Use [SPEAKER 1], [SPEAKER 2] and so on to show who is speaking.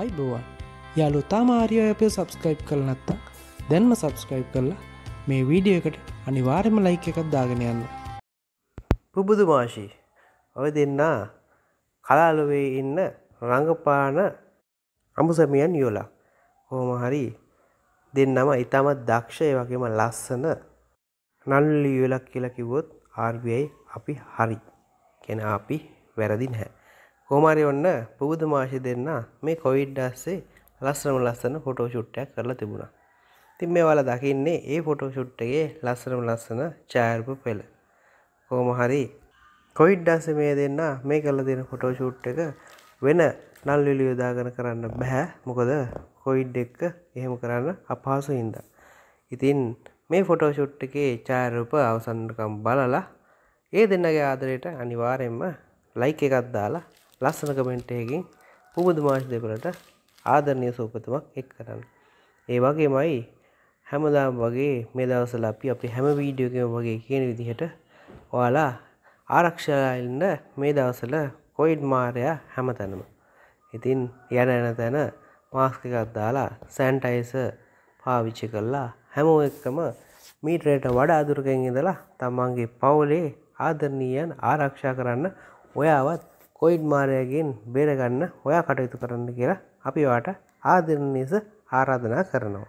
[SPEAKER 1] අයිබෝවන් යාලු තාමාරිය අපේ සබස්ක්‍රයිප් කළ නැත්තක් දැන්ම සබස්ක්‍රයිප් කරලා මේ වීඩියෝ එකට අනිවාර්යම ලයික එකක් දාගෙන යන්න
[SPEAKER 2] පුබුදු මාශී ඔය දෙන්නා කලාලුවේ ඉන්න රඟපාන අමුසමියන් යෝලා හෝම හරි දෙන්නම ඉතාමත් දක්ෂය වගේම ලස්සන නල්ලියලක් කියලා කිවොත් ආර්වියයි අපි හරි කෙන අපි වැරදි නැහැ කෝමාරි ඔන්න පුබුදු මාශි දෙන්න මේ කොවිඩ් අස්සේ ලස්සනම ලස්සන ෆොටෝ ෂුට්ටයක් කරලා තිබුණා. ඉතින් මේ ඔයාලා දකින්නේ ඒ ෆොටෝ ෂුට් එකේ ලස්සනම ලස්සන ඡායාරූප පෙළ. කොහොම හරි කොවිඩ් අස්සේ මේ දෙන්න මේ කරලා දෙන ෆොටෝ ෂුට් එක වෙන නල් විලි යොදාගෙන කරන්න බෑ. මොකද කොවිඩ් එක එහෙම කරන්න අපහසු හින්දා. ඉතින් මේ ෆොටෝ ෂුට් එකේ ඡායාරූප අවසන්කම් බලලා ඒ දෙන්නගේ ආදරයට අනිවාර්යයෙන්ම ලයික් එකක් දාලා ලස්සන කමෙන්ටයකින් පුබුදු මාශ දෙකරට ආදරණය සෝපතුමක් එක් කරන්න. ඒ වගේමයි හැමදාම් වගේ මේ දවසල අපි අපි හැම වීඩියෝකම වගේ කියන විදිහට ඔයාලා ආරක්ෂලාල්න්න මේ දවසල කොයිඩ් මාරයා හැමතැනම. ඉතින් යන එන තැන මාස්කකත් දාලා සැන්ටයිස පාවිච්චි කරලා හැමෝ එක්කම මීටරයට වඩා අදුරකෙන් ඉඳලා තමන්ගේ පවුලේ ආදරණීයන් ආරක්ෂා කරන්න ඔයාවත් කොයිඩ් මාරයගෙන් බේරගන්න ඔයා කටයුතු කරන්න කියලා අපි වාට ආදරණයස ආරාධනා කරනවා.